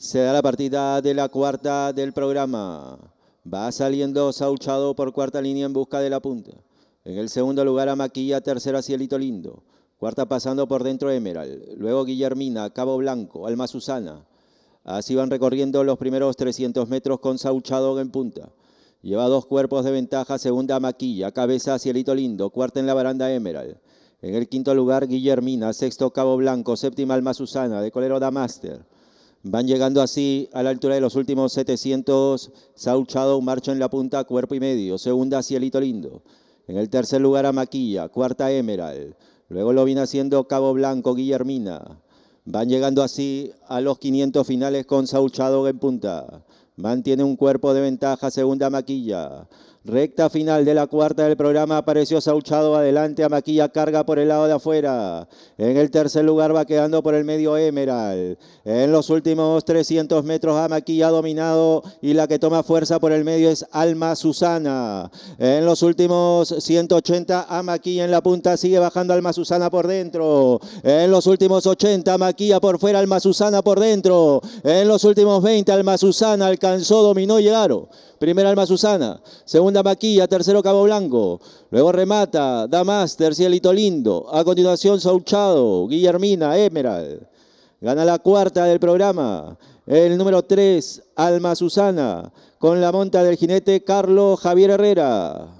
Se da la partida de la cuarta del programa. Va saliendo Sauchado por cuarta línea en busca de la punta. En el segundo lugar a Maquilla, tercera Cielito Lindo. Cuarta pasando por dentro Emerald. Luego Guillermina, Cabo Blanco, Alma Susana. Así van recorriendo los primeros 300 metros con Sauchado en punta. Lleva dos cuerpos de ventaja, segunda Maquilla, cabeza Cielito Lindo, cuarta en la baranda Emerald. En el quinto lugar Guillermina, sexto Cabo Blanco, séptima Alma Susana, de Colero Damaster. Van llegando así a la altura de los últimos 700. Saul Chado marcha en la punta, cuerpo y medio. Segunda, Cielito Lindo. En el tercer lugar, a Maquilla. Cuarta, Emerald. Luego lo viene haciendo Cabo Blanco, Guillermina. Van llegando así a los 500 finales con Sauchado en punta. Mantiene un cuerpo de ventaja, segunda maquilla. Recta final de la cuarta del programa apareció Sauchado adelante a Carga por el lado de afuera. En el tercer lugar va quedando por el medio Emerald. En los últimos 300 metros Amaquilla ha dominado y la que toma fuerza por el medio es Alma Susana. En los últimos 180 a en la punta sigue bajando Alma Susana por dentro. En los últimos 80 Amaquilla por fuera, Alma Susana por dentro. En los últimos 20 Alma Susana alcanzó, dominó y llegaron. Primera alma Susana, segunda Maquilla, tercero Cabo Blanco. Luego remata, da Tercielito Cielito Lindo. A continuación Souchado, Guillermina, Emerald. Gana la cuarta del programa. El número tres Alma Susana, con la monta del jinete Carlos Javier Herrera.